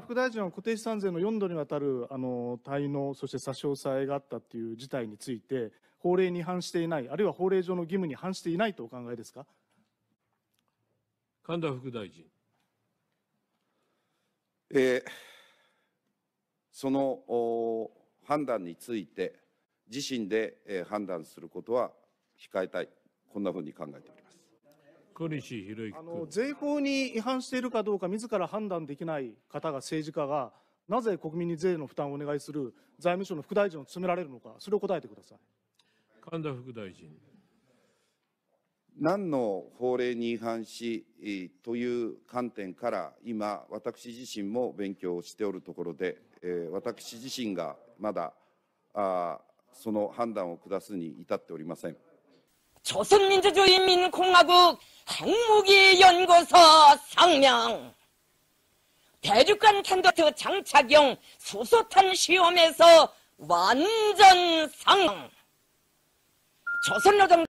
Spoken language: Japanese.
副大臣は固定資産税の4度にわたるあの滞納、そして差し押さえがあったという事態について、法令に違反していない、あるいは法令上の義務に反していないとお考えですか神田副大臣。えー、その判断について、自身で判断することは控えたい、こんなふうに考えております。小西博之あの税法に違反しているかどうか自ら判断できない方が政治家がなぜ国民に税の負担をお願いする財務省の副大臣を務められるのかそれを答えてください神田副大臣何の法令に違反しという観点から今私自身も勉強しておるところで、えー、私自身がまだあその判断を下すに至っておりません。朝鮮민주주의인민공화 항목이 연구소 상명 대륙간 캔더트 장착용 수소탄 시험에서 완전 상명 조선노동